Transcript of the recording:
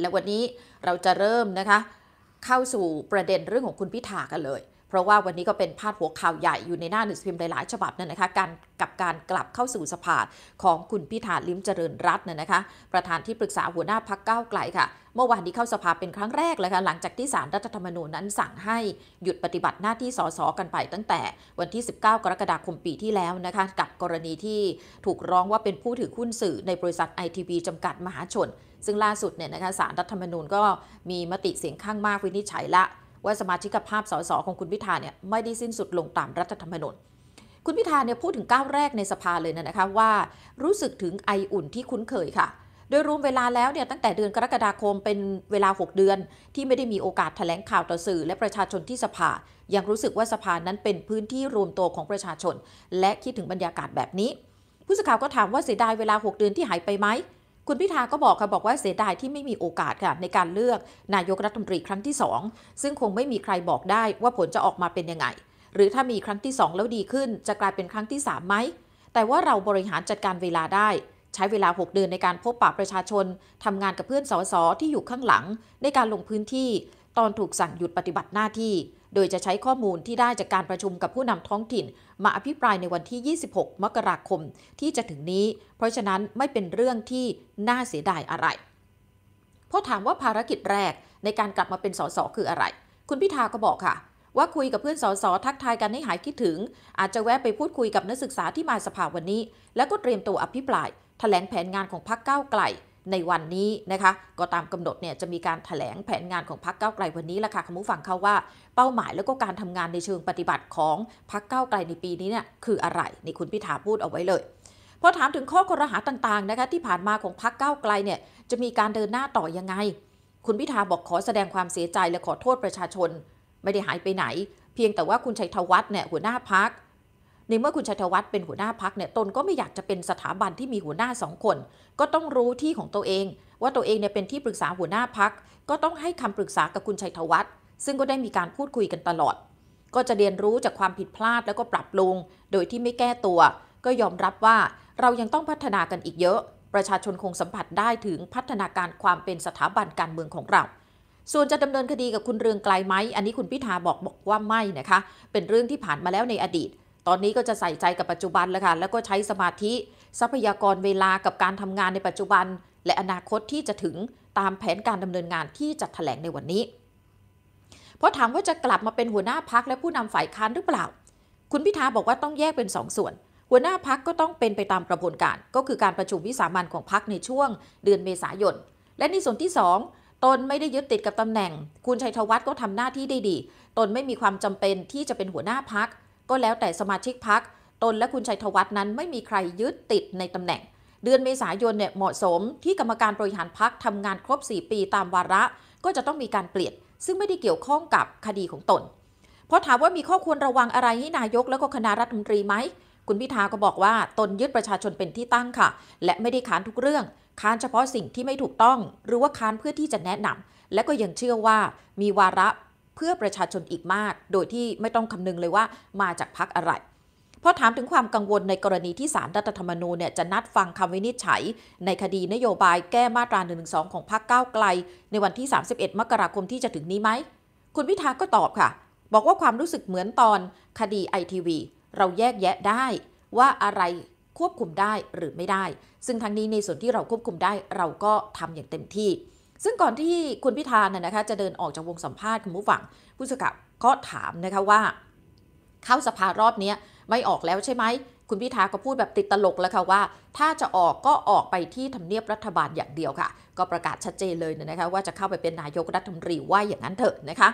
และวันนี้เราจะเริ่มนะคะเข้าสู่ประเด็นเรื่องของคุณพิธากันเลย เพราะว่าวันนี้ก็เป็นพาดหัวข่าวใหญ่อยู่ในหน้าหนังสือพิมพ์หลายๆฉบับนั่นนะคะการกับการกลับเข้าสู่สภาของคุณพิธาลิ้มเจริญรัตน์น่ยนะคะประธานที่ปรึกษาหัวหน้าพักเก้าไกลค่ะ เมื่อวานนี้เข้าสภาเป็นครั้งแรกเลยค่ะหลังจากที่สารรัฐธรรมนูญนั้นสั่งให้หยุดปฏิบัติหน้าที่สสกันไปตั้งแต่ วันที่ 19กรกฎาคมปีที่แล้วนะคะกับกรณีที่ถูกร้องว่าเป็นผู้ถือหุ้นสื่อในบริษัทไอทีบีจำกัดมหาชนซึ่งล่าสุดเนี่ยนะคะสารรัฐธรรมนูญก็มีมติเสียงข้างมากวินิจฉัยละ ว่าสมาชิกภาพสสของคุณพิธาเนี่ยไม่ได้สิ้นสุดลงตามรัฐธรรมนูญคุณพิธาเนี่ยพูดถึงก้าวแรกในสภาเลยนะคะว่า รู้สึกถึงไออุ่นที่คุ้นเคยค่ะ โดยรวมเวลาแล้วเนี่ยตั้งแต่เดือนกรกฎาคมเป็นเวลา 6 เดือน ที่ไม่ได้มีโอกาสถแถลงข่าวต่อสื่อ และประชาชนที่สภา ยังรู้สึกว่าสภานั้นเป็นพื้นที่รวมตัวของประชาชน และคิดถึงบรรยากาศแบบนี้ผู้สื่อข่าวก็ถามว่าเสียดายเวลา 6 เดือนที่หายไปไหมคุณพิธาก็บอกค่ะบอกว่าเสียดายที่ไม่มีโอกาสค่ะในการเลือกนายกรัฐมนตรีครั้งที่ 2 ซึ่งคงไม่มีใครบอกได้ว่าผลจะออกมาเป็นยังไง หรือถ้ามีครั้งที่ 2 แล้วดีขึ้นจะกลายเป็นครั้งที่3ไหมแต่ว่าเราบริหารจัดการเวลาได้ ใช้เวลา 6 เดือนในการพบปะประชาชนทำงานกับเพื่อนสสที่อยู่ข้างหลัง ในการลงพื้นที่ตอนถูกสั่งหยุดปฏิบัติหน้าที่โดยจะใช้ข้อมูลที่ได้จากการประชุมกับผู้นำท้องถิ่น มาอภิปรายในวันที่ 26 มกราคมที่จะถึงนี้ เพราะฉะนั้นไม่เป็นเรื่องที่น่าเสียดายอะไร พอถามว่าภารกิจแรกในการกลับมาเป็นสสคืออะไร คุณพิธาก็บอกค่ะ ว่าคุยกับเพื่อนสสทักทายกันให้หายคิดถึง อาจจะแวะไปพูดคุยกับนักศึกษาที่มาสภาวันนี้ แล้วก็เตรียมตัวอภิปรายถแถลงแผนงานของพรรคก้าวไกลในวันนี้นะคะก็ตามกำหนดเนี่ยจะมีการถแถลงแผนงานของพักเก้าไกลวันนี้ละค่ะคุณผู้ฟังเขาว่าเป้าหมายแล้วก็การทำงานในเชิงปฏิบัติของพักเก้าไกลในปีนี้เนี่ยคืออะไรนี่คุณพิธาพูดเอาไว้เลยพอถามถึงข้อกระหาต่างๆนะคะที่ผ่านมาของพักเก้าไกลเนี่ยจะมีการเดินหน้าต่อยังไง คุณพิธาบอกขอแสดงความเสียใจ และขอโทษประชาชน ไม่ได้หายไปไหน เพียงแต่ว่าคุณชัยธวัฒน์เนี่ยหัวหน้าพักในเมื่อคุณชัยธวัฒน์เป็นหัวหน้าพักเนี่ย ตนก็ไม่อยากจะเป็นสถาบันที่มีหัวหน้าสองคน ก็ต้องรู้ที่ของตัวเอง ว่าตัวเองเนี่ยเป็นที่ปรึกษาหัวหน้าพัก ก็ต้องให้คำปรึกษากับคุณชัยธวัฒน์ซึ่งก็ได้มีการพูดคุยกันตลอด ก็จะเรียนรู้จากความผิดพลาดแล้วก็ปรับปรุง โดยที่ไม่แก้ตัว ก็ยอมรับว่าเรายังต้องพัฒนากันอีกเยอะ ประชาชนคงสัมผัสได้ถึงพัฒนาการความเป็นสถาบันการเมืองของเรา ส่วนจะดำเนินคดีกับคุณเรืองไกลไหมอันนี้คุณพิธาบอกบอกว่าไม่นะคะ เป็นเรื่องที่ผ่านมาแล้วในอดีตตอนนี้ก็จะใส่ใจกับปัจจุบันแล้วค่ะ แล้วก็ใช้สมาธิทรัพยากรเวลากับการทำงานในปัจจุบัน และอนาคตที่จะถึงตามแผนการดำเนินงานที่จะแถลงในวันนี้ เพราะถามว่าจะกลับมาเป็นหัวหน้าพักและผู้นำฝ่ายค้านหรือเปล่า คุณพิธาบอกว่าต้องแยกเป็น 2สส่วน หัวหน้าพักก็ต้องเป็นไปตามกระบวนการ ก็คือการประชุมวิสามันของพักในช่วง เดือนเมษายน และในส่วนที่ 2ตนไม่ได้ยึดติดกับตำแหน่ง คุณชัยธวัฒน์ก็ทำหน้าที่ได้ดีตนไม่มีความจำเป็นที่จะเป็นหัวหน้าพักก็แล้วแต่สมาชิกพัก ตนและคุณชัยธวัฒน์นั้นไม่มีใครยึดติดในตำแหน่ง เดือนเมษายนเนี่ยเหมาะสมที่กรรมการบริหารพักทำงานครบ 4 ปีตามวาระ ก็จะต้องมีการเปลี่ยน ซึ่งไม่ได้เกี่ยวข้องกับคดีของตนพราะถามว่ามีข้อควรระวังอะไรให้นายกและก็คณะรัฐมนตรีไหม คุณพิธาก็บอกว่า ตนยึดประชาชนเป็นที่ตั้งค่ะ และไม่ได้ค้านทุกเรื่อง ค้านเฉพาะสิ่งที่ไม่ถูกต้องหรือว่าค้านเพื่อที่จะแนะนำ และก็ยังเชื่อว่ามีวาระเพื่อประชาชนอีกมาก โดยที่ไม่ต้องคำนึงเลยว่ามาจากพรรคอะไรพอถามถึงความกังวลในกรณีที่สารรัฐธรรมนูญเนี่ย จะนัดฟังคำวินิจฉัย ในคดีนโยบายแก้มาตรา1นึของพรรคก้าวไกล ในวันที่ 31 มกราคมที่จะถึงนี้ไหม คุณพิธาก็ตอบค่ะ บอกว่าความรู้สึกเหมือนตอนคดีไอทีวีเราแยกแยะได้ว่าอะไรควบคุมได้หรือไม่ได้ ซึ่งทั้งนี้ในส่วนที่เราควบคุมได้เราก็ทำอย่างเต็มที่ซึ่งก่อนที่คุณพิธาเนี่ยนะคะจะเดินออกจากวงสัมภาษณ์ คุณผู้ฟังผู้สื่อข่าวก็ถามนะคะว่า เข้าสภารอบนี้ไม่ออกแล้วใช่ไหมคุณพิธาก็พูดแบบติดตลกแล้วค่ะว่า ถ้าจะออกก็ออกไปที่ทำเนียบรัฐบาลอย่างเดียวค่ะ ก็ประกาศชัดเจนเลยนะคะว่าจะเข้าไปเป็นนายกรัฐมนตรีว่าอย่างนั้นเถอะนะคะ